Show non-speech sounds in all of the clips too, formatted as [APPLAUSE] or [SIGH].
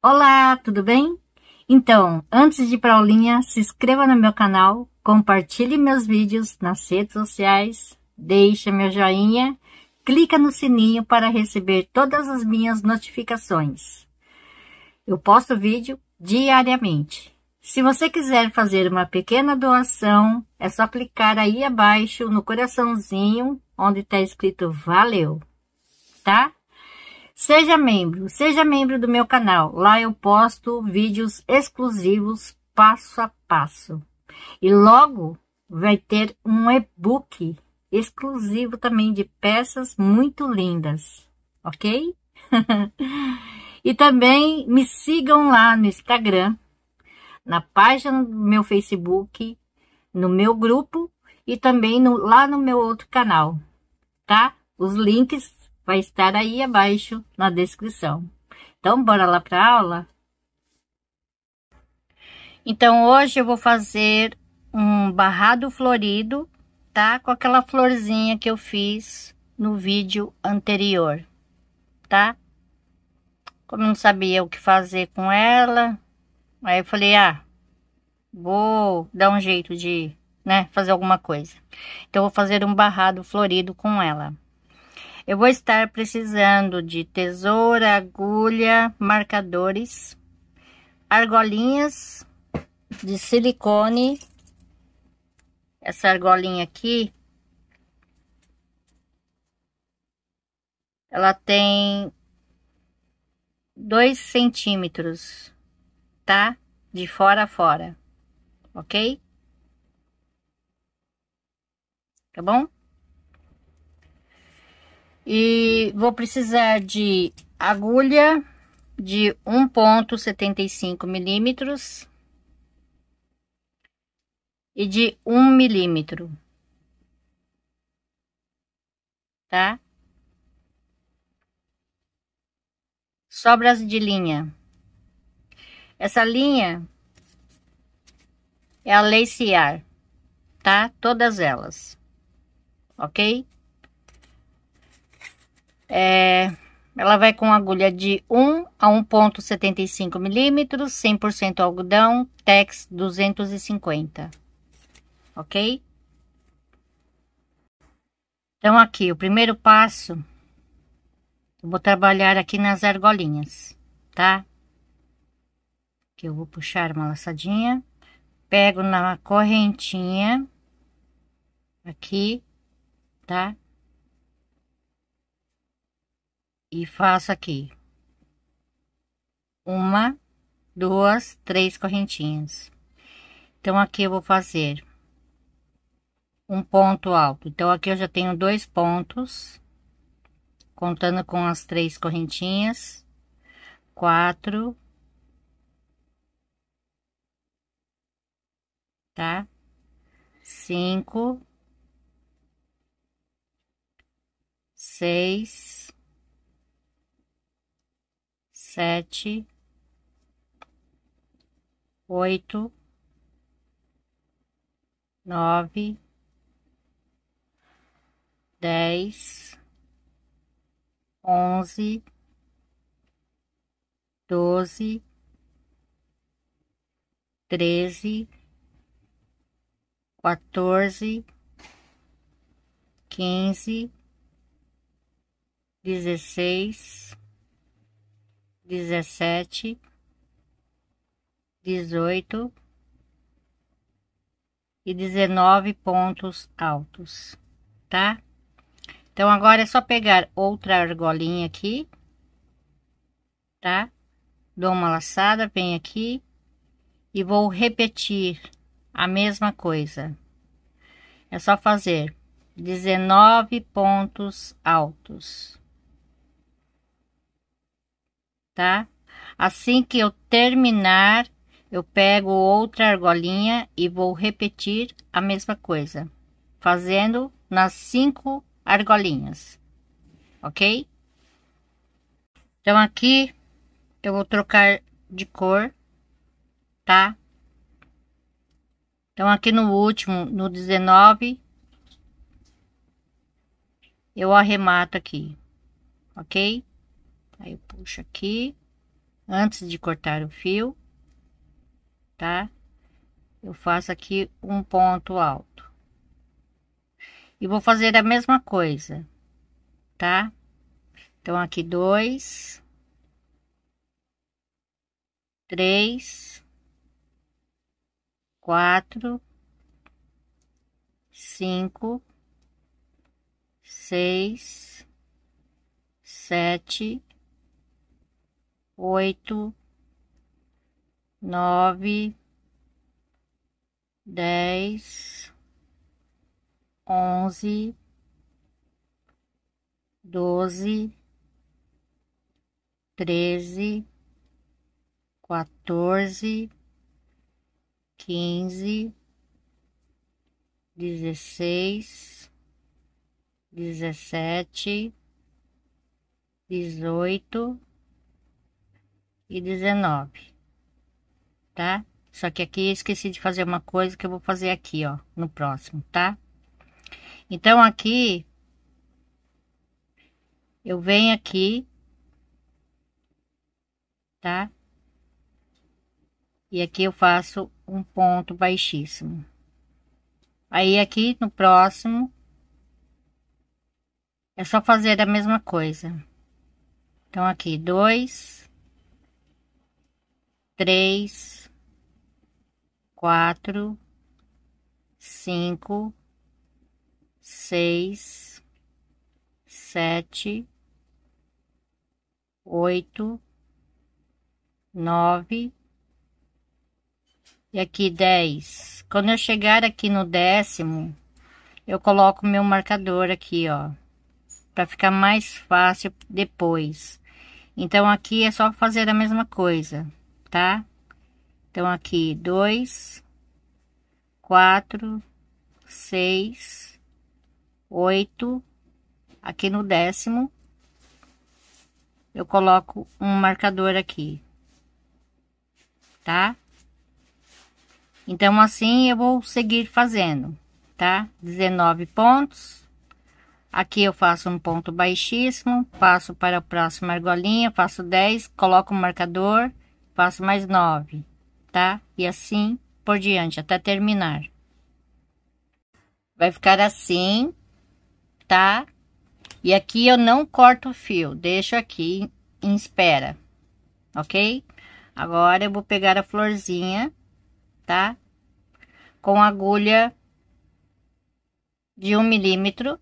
Olá, tudo bem? Então, antes de ir para a aulinha, se inscreva no meu canal, compartilhe meus vídeos nas redes sociais, deixa meu joinha, clica no sininho para receber todas as minhas notificações. Eu posto vídeo diariamente. Se você quiser fazer uma pequena doação, é só clicar aí abaixo no coraçãozinho, onde está escrito Valeu, tá? Seja membro, seja membro do meu canal. Lá eu posto vídeos exclusivos passo a passo. E logo vai ter um e-book exclusivo também de peças muito lindas, ok? [LAUGHS] e também me sigam lá no Instagram, na página do meu Facebook, no meu grupo e também no, lá no meu outro canal, tá? Os links vai estar aí abaixo na descrição. Então, bora lá para a aula? Então, hoje eu vou fazer um barrado florido, tá? Com aquela florzinha que eu fiz no vídeo anterior, tá? Como não sabia o que fazer com ela, aí eu falei, ah, vou dar um jeito de, né, fazer alguma coisa. Então, eu vou fazer um barrado florido com ela. Eu vou estar precisando de tesoura, agulha, marcadores, argolinhas de silicone. Essa argolinha aqui, ela tem dois centímetros, tá? De fora a fora, ok? Tá bom? E vou precisar de agulha de 1.75 milímetros e de 1 milímetro, tá? Sobras de linha. Essa linha é a lacear, tá? Todas elas, ok? É, ela vai com agulha de 1 a 1,75 milímetros, 100% algodão, Tex 250, ok? Então, aqui, o primeiro passo, eu vou trabalhar aqui nas argolinhas, tá? Que eu vou puxar uma laçadinha, pego na correntinha, aqui, tá? e faço aqui uma, duas, três correntinhas. Então, aqui eu vou fazer um ponto alto. Então, aqui eu já tenho dois pontos, contando com as três correntinhas, quatro, tá? Cinco, seis, sete, oito, nove, dez, onze, doze, treze, quatorze, quinze, dezesseis dezessete, dezoito e dezenove pontos altos, tá? Então, agora é só pegar outra argolinha aqui, tá? Dou uma laçada, vem aqui e vou repetir a mesma coisa. É só fazer dezenove pontos altos tá? Assim que eu terminar, eu pego outra argolinha e vou repetir a mesma coisa, fazendo nas cinco argolinhas, ok? Então aqui eu vou trocar de cor, tá? Então aqui no último, no 19, eu arremato aqui, ok? Aí eu puxo aqui, antes de cortar o fio, tá? Eu faço aqui um ponto alto. E vou fazer a mesma coisa, tá? Então, aqui dois, três, quatro, cinco, seis, sete, oito, nove, dez, onze, doze, treze, quatorze, quinze, dezesseis, dezessete, dezoito e 19, tá? Só que aqui eu esqueci de fazer uma coisa que eu vou fazer aqui, ó, no próximo, tá? Então, aqui, eu venho aqui, tá? E aqui eu faço um ponto baixíssimo. Aí, aqui no próximo, é só fazer a mesma coisa. Então, aqui, dois três, quatro, cinco, seis, sete, oito, nove e aqui dez. Quando eu chegar aqui no décimo, eu coloco meu marcador aqui, ó, para ficar mais fácil depois. Então, aqui é só fazer a mesma coisa tá? Então, aqui, dois, quatro, seis, oito, aqui no décimo, eu coloco um marcador aqui, tá? Então, assim eu vou seguir fazendo, tá? 19 pontos. Aqui eu faço um ponto baixíssimo, passo para a próxima argolinha, faço 10, coloco o um marcador, faço mais nove, tá? E assim por diante, até terminar. Vai ficar assim, tá? E aqui eu não corto o fio, deixo aqui em espera, ok? Agora eu vou pegar a florzinha, tá? Com agulha de um milímetro.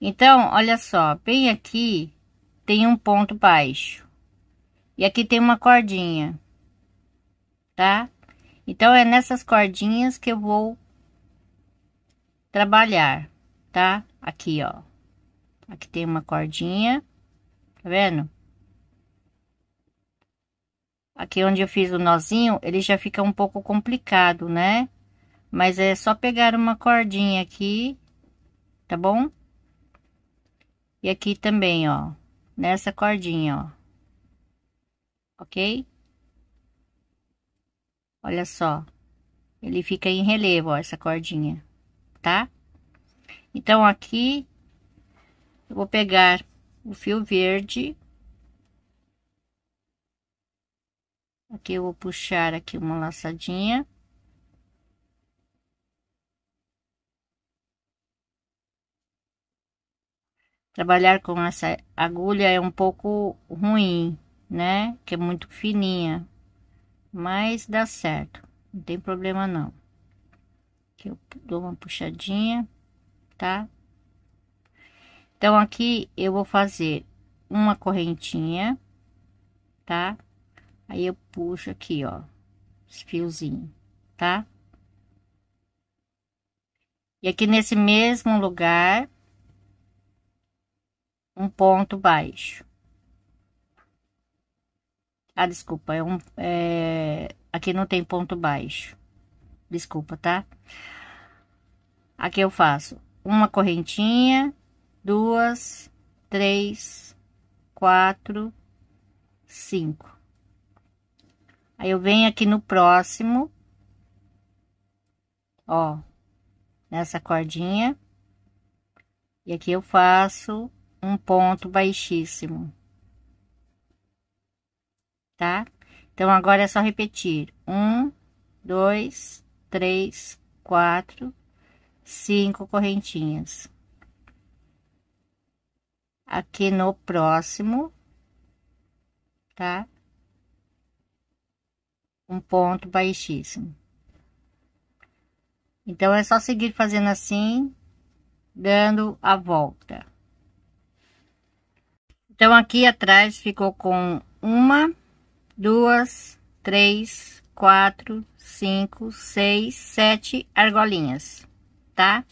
Então, olha só, bem aqui tem um ponto baixo. E aqui tem uma cordinha, tá? Então, é nessas cordinhas que eu vou trabalhar, tá? Aqui, ó. Aqui tem uma cordinha, tá vendo? Aqui onde eu fiz o nozinho, ele já fica um pouco complicado, né? Mas é só pegar uma cordinha aqui, tá bom? E aqui também, ó, nessa cordinha, ó ok? Olha só, ele fica em relevo, ó, essa cordinha, tá? Então, aqui, eu vou pegar o fio verde. Aqui eu vou puxar aqui uma laçadinha. Trabalhar com essa agulha é um pouco ruim, né? Que é muito fininha, mas dá certo, não tem problema não. Que eu dou uma puxadinha, tá? Então, aqui eu vou fazer uma correntinha, tá? Aí eu puxo aqui, ó, os tá? E aqui nesse mesmo lugar, um ponto baixo. Ah, desculpa, é um. É... Aqui não tem ponto baixo. Desculpa, tá? Aqui eu faço uma correntinha, duas, três, quatro, cinco. Aí eu venho aqui no próximo, ó, nessa cordinha, e aqui eu faço um ponto baixíssimo tá? Então, agora é só repetir. Um, dois, três, quatro, cinco correntinhas. Aqui no próximo, tá? Um ponto baixíssimo. Então, é só seguir fazendo assim, dando a volta. Então, aqui atrás ficou com uma duas, três, quatro, cinco, seis, sete argolinhas, tá?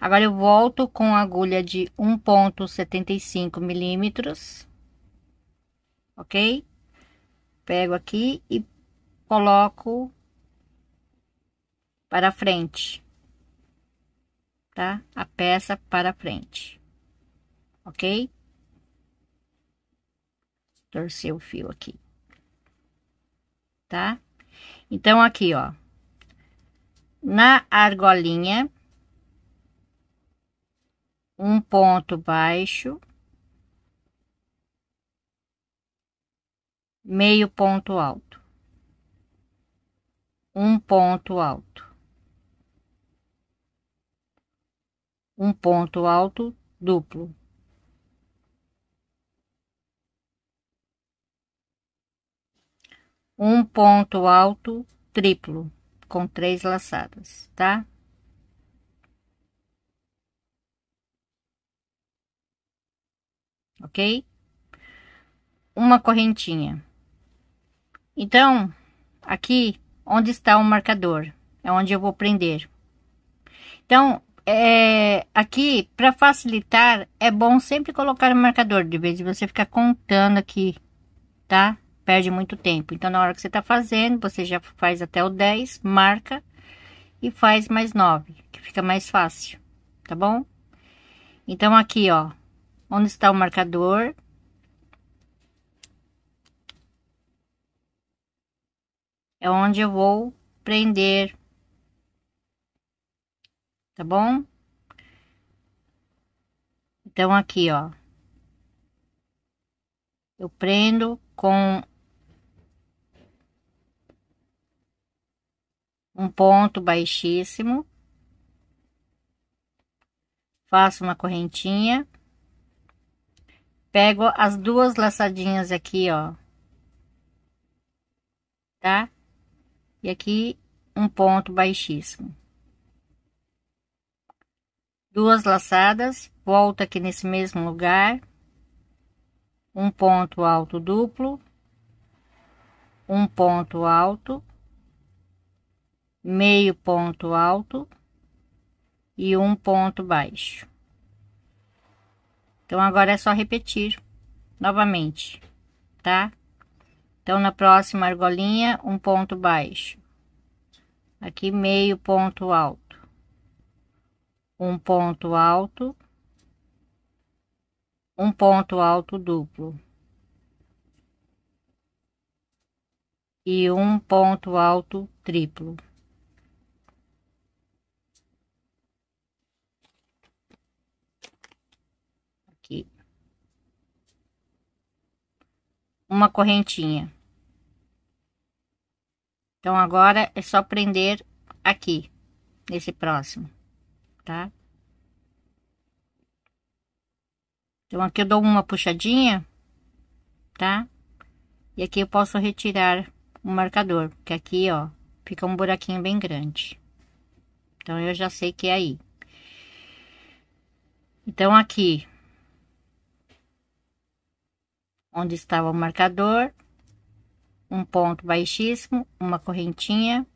Agora, eu volto com a agulha de 1,75 milímetros, ok? Pego aqui e coloco para frente, tá? A peça para frente, ok? Torcer o fio aqui tá? Então, aqui, ó, na argolinha, um ponto baixo, meio ponto alto, um ponto alto, um ponto alto duplo. um ponto alto triplo com três laçadas, tá? Ok? Uma correntinha. Então, aqui onde está o marcador, é onde eu vou prender. Então, é, aqui, para facilitar, é bom sempre colocar o marcador, de vez de você ficar contando aqui, tá? perde muito tempo. Então, na hora que você está fazendo, você já faz até o 10, marca e faz mais 9, que fica mais fácil, tá bom? Então, aqui, ó, onde está o marcador, é onde eu vou prender, tá bom? Então, aqui, ó, eu prendo com um ponto baixíssimo, faço uma correntinha, pego as duas laçadinhas aqui, ó, tá? E aqui um ponto baixíssimo. Duas laçadas, volto aqui nesse mesmo lugar, um ponto alto duplo, um ponto alto, meio ponto alto e um ponto baixo. Então, agora é só repetir novamente, tá? Então, na próxima argolinha, um ponto baixo. Aqui, meio ponto alto. Um ponto alto. Um ponto alto duplo. E um ponto alto triplo. uma correntinha. Então, agora é só prender aqui, nesse próximo, tá? Então, aqui eu dou uma puxadinha, tá? E aqui eu posso retirar o marcador, porque aqui, ó, fica um buraquinho bem grande. Então, eu já sei que é aí. Então, aqui, onde estava o marcador, um ponto baixíssimo, uma correntinha.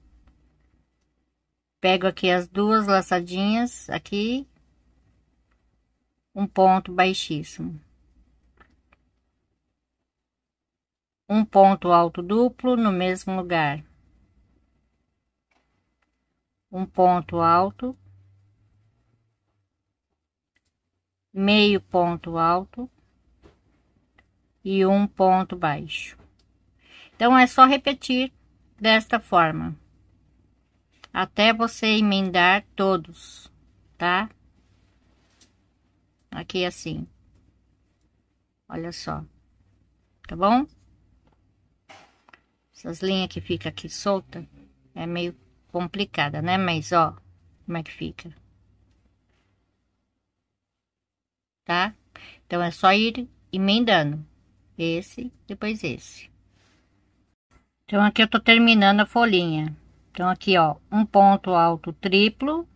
Pego aqui as duas laçadinhas aqui, um ponto baixíssimo. Um ponto alto duplo no mesmo lugar. Um ponto alto. Meio ponto alto e um ponto baixo. Então, é só repetir desta forma. Até você emendar todos, tá? Aqui é assim. Olha só. Tá bom? Essas linhas que fica aqui solta é meio complicada, né? Mas ó, como é que fica. Tá? Então, é só ir emendando esse, depois esse. Então, aqui eu tô terminando a folhinha. Então, aqui, ó, um ponto alto triplo.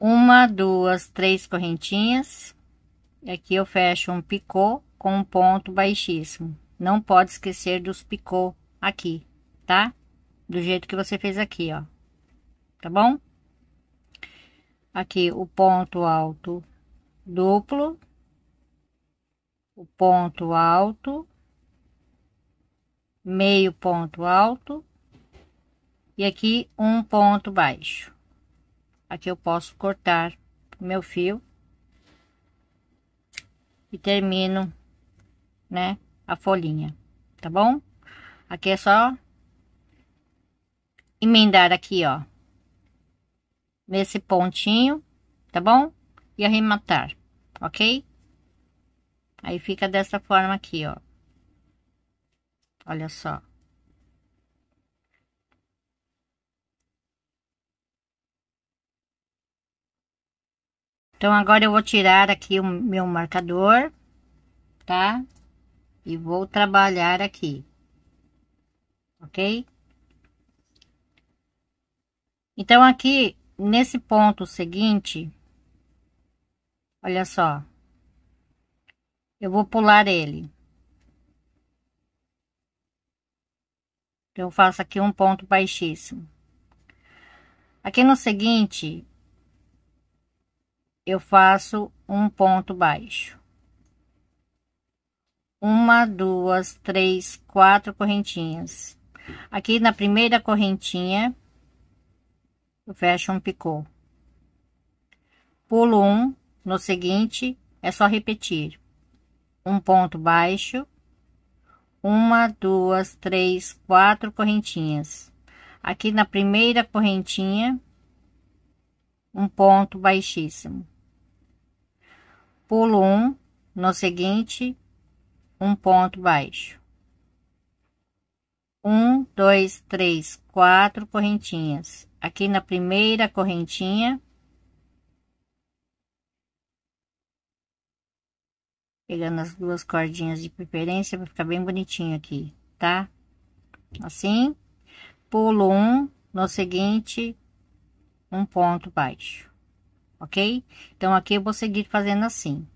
Uma, duas, três correntinhas. E aqui eu fecho um picô com um ponto baixíssimo. Não pode esquecer dos picô aqui, tá? Do jeito que você fez aqui, ó. Tá bom? Aqui, o ponto alto duplo o ponto alto, meio ponto alto e aqui um ponto baixo. Aqui eu posso cortar meu fio e termino, né, a folhinha, tá bom? Aqui é só emendar aqui, ó, nesse pontinho, tá bom? E arrematar, ok? Aí fica dessa forma aqui, ó. Olha só. Então, agora eu vou tirar aqui o meu marcador, tá? E vou trabalhar aqui, ok? Então, aqui, nesse ponto seguinte, olha só, eu vou pular ele. Eu faço aqui um ponto baixíssimo. Aqui no seguinte, eu faço um ponto baixo. Uma, duas, três, quatro correntinhas. Aqui na primeira correntinha, eu fecho um picô. Pulo um, no seguinte, é só repetir um ponto baixo, uma, duas, três, quatro correntinhas. Aqui na primeira correntinha, um ponto baixíssimo. Pulo um, no seguinte, um ponto baixo. Um, dois, três, quatro correntinhas. Aqui na primeira correntinha, Pegando as duas cordinhas de preferência para ficar bem bonitinho aqui, tá? Assim, pulo um no seguinte, um ponto baixo, ok? Então, aqui eu vou seguir fazendo assim.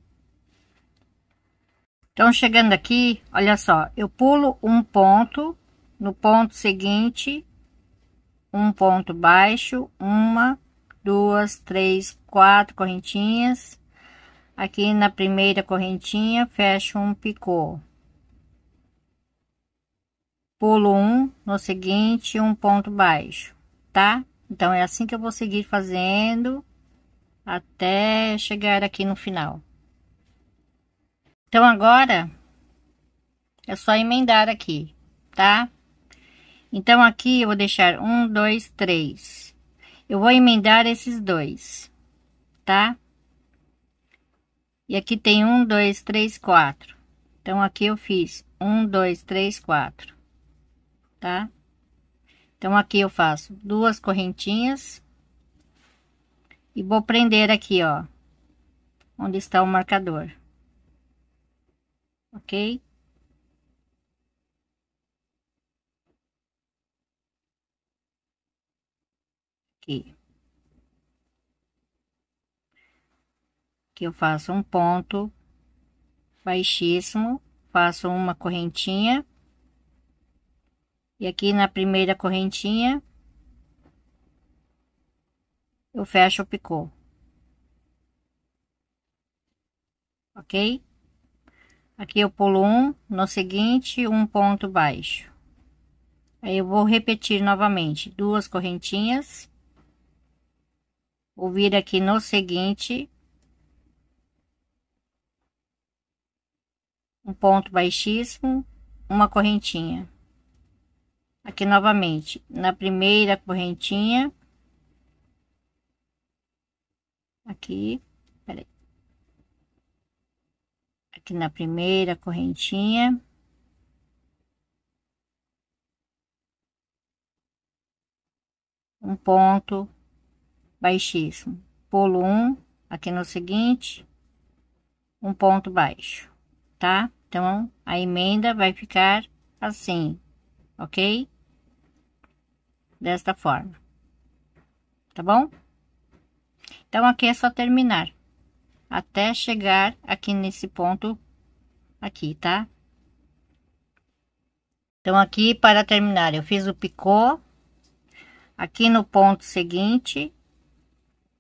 Então, chegando aqui, olha só, eu pulo um ponto, no ponto seguinte, um ponto baixo, uma, duas, três, quatro correntinhas, Aqui na primeira correntinha, fecho um picô. Pulo um, no seguinte, um ponto baixo, tá? Então, é assim que eu vou seguir fazendo até chegar aqui no final. Então, agora, é só emendar aqui, tá? Então, aqui eu vou deixar um, dois, três. Eu vou emendar esses dois, tá? E aqui tem um, dois, três, quatro. Então, aqui eu fiz um, dois, três, quatro, tá? Então, aqui eu faço duas correntinhas. E vou prender aqui, ó, onde está o marcador. Ok? Aqui. que eu faço um ponto baixíssimo, faço uma correntinha. E aqui na primeira correntinha, eu fecho o picô. Ok? Aqui eu pulo um, no seguinte, um ponto baixo. Aí eu vou repetir novamente duas correntinhas. Vou vir aqui no seguinte, um ponto baixíssimo, uma correntinha. Aqui novamente, na primeira correntinha, aqui, peraí. Aqui na primeira correntinha. Um ponto baixíssimo. Pulo um, aqui no seguinte, um ponto baixo tá? Então, a emenda vai ficar assim, ok? Desta forma, tá bom? Então, aqui é só terminar, até chegar aqui nesse ponto aqui, tá? Então, aqui para terminar, eu fiz o picô, aqui no ponto seguinte,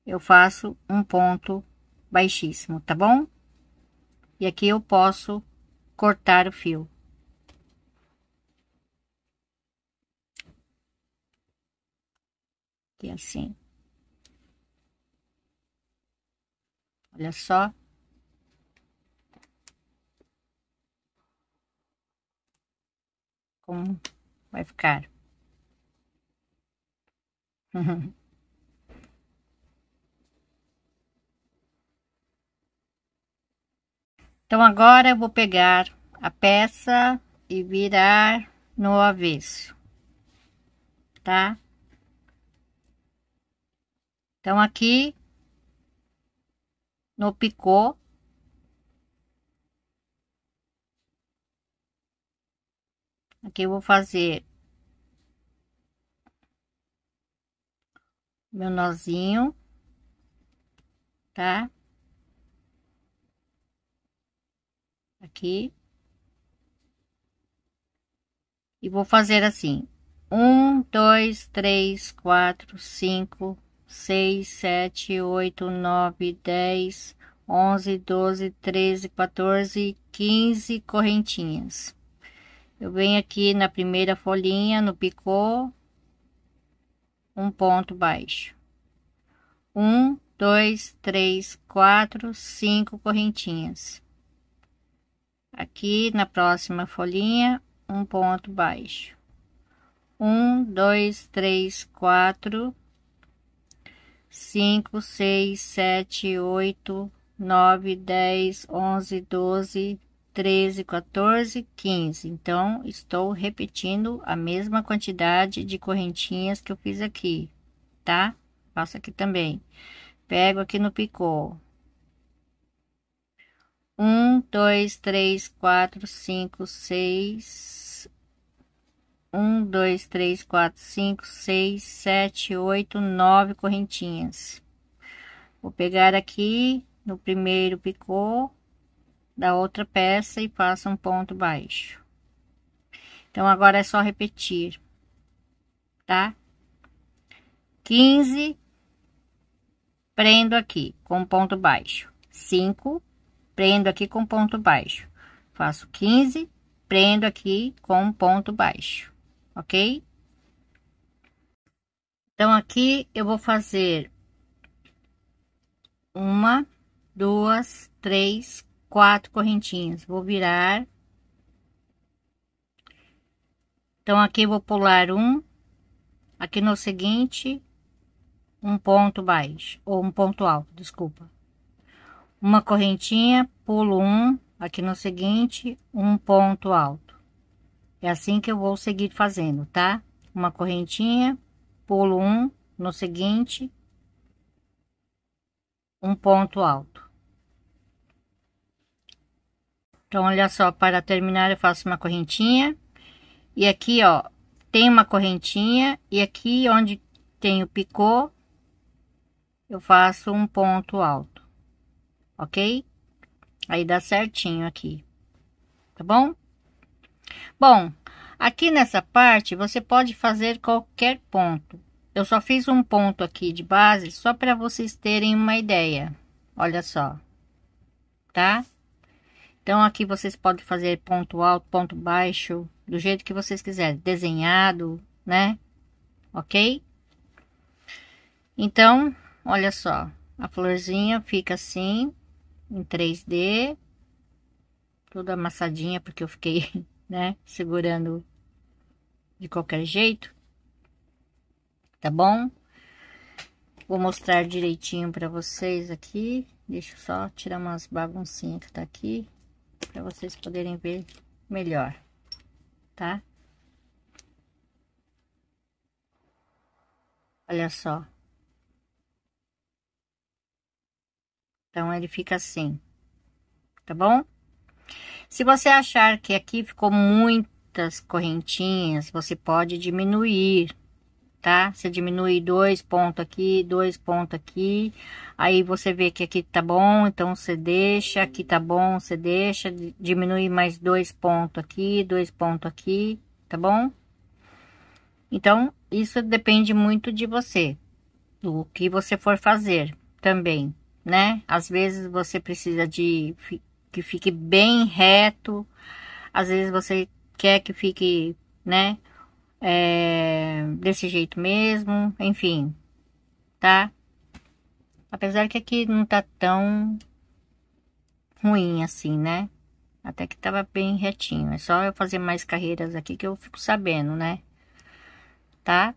eu faço um ponto baixíssimo, tá bom? E aqui eu posso cortar o fio. Aqui assim. Olha só. Como vai ficar. [LAUGHS] Então, agora eu vou pegar a peça e virar no avesso, tá? Então, aqui no picô, aqui eu vou fazer meu nozinho, tá? aqui. E vou fazer assim. Um, dois, três, quatro, cinco, seis, sete, oito, nove, dez, onze, doze, treze, quatorze, quinze correntinhas. Eu venho aqui na primeira folhinha, no picô, um ponto baixo. Um, dois, três, quatro, cinco correntinhas aqui na próxima folhinha, um ponto baixo. Um, dois, três, quatro, cinco, seis, sete, oito, nove, dez, onze, doze, treze, 14, quinze. Então, estou repetindo a mesma quantidade de correntinhas que eu fiz aqui, tá? Faço aqui também. Pego aqui no picô um, dois, três, quatro, cinco, seis. Um, dois, três, quatro, cinco, seis, sete, oito, nove correntinhas. Vou pegar aqui no primeiro picô da outra peça e passo um ponto baixo. Então, agora é só repetir, tá? 15, prendo aqui com ponto baixo. 5, prendo aqui com ponto baixo. Faço 15, prendo aqui com ponto baixo, ok? Então, aqui eu vou fazer uma, duas, três, quatro correntinhas. Vou virar. Então, aqui vou pular um, aqui no seguinte, um ponto baixo, ou um ponto alto, desculpa uma correntinha, pulo um, aqui no seguinte, um ponto alto. É assim que eu vou seguir fazendo, tá? Uma correntinha, pulo um, no seguinte, um ponto alto. Então, olha só, para terminar, eu faço uma correntinha. E aqui, ó, tem uma correntinha. E aqui, onde tem o picô, eu faço um ponto alto ok? Aí dá certinho aqui, tá bom? Bom, aqui nessa parte você pode fazer qualquer ponto. Eu só fiz um ponto aqui de base só para vocês terem uma ideia. Olha só, tá? Então aqui vocês podem fazer ponto alto, ponto baixo, do jeito que vocês quiserem, desenhado, né? Ok? Então, olha só, a florzinha fica assim, em 3D, tudo amassadinha porque eu fiquei, [LAUGHS] né, segurando de qualquer jeito. Tá bom? Vou mostrar direitinho para vocês aqui. Deixa eu só tirar umas baguncinhas que tá aqui para vocês poderem ver melhor, tá? Olha só. Então, ele fica assim, tá bom? Se você achar que aqui ficou muitas correntinhas, você pode diminuir, tá? Você diminui dois pontos aqui, dois pontos aqui. Aí você vê que aqui tá bom, então você deixa, aqui tá bom, você deixa. Diminui mais dois pontos aqui, dois pontos aqui, tá bom? Então, isso depende muito de você, do que você for fazer também né? Às vezes você precisa de que fique bem reto, às vezes você quer que fique, né? É, desse jeito mesmo, enfim, tá? Apesar que aqui não tá tão ruim assim, né? Até que tava bem retinho. É só eu fazer mais carreiras aqui que eu fico sabendo, né? Tá?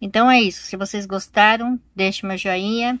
Então é isso. Se vocês gostaram, deixe meu joinha.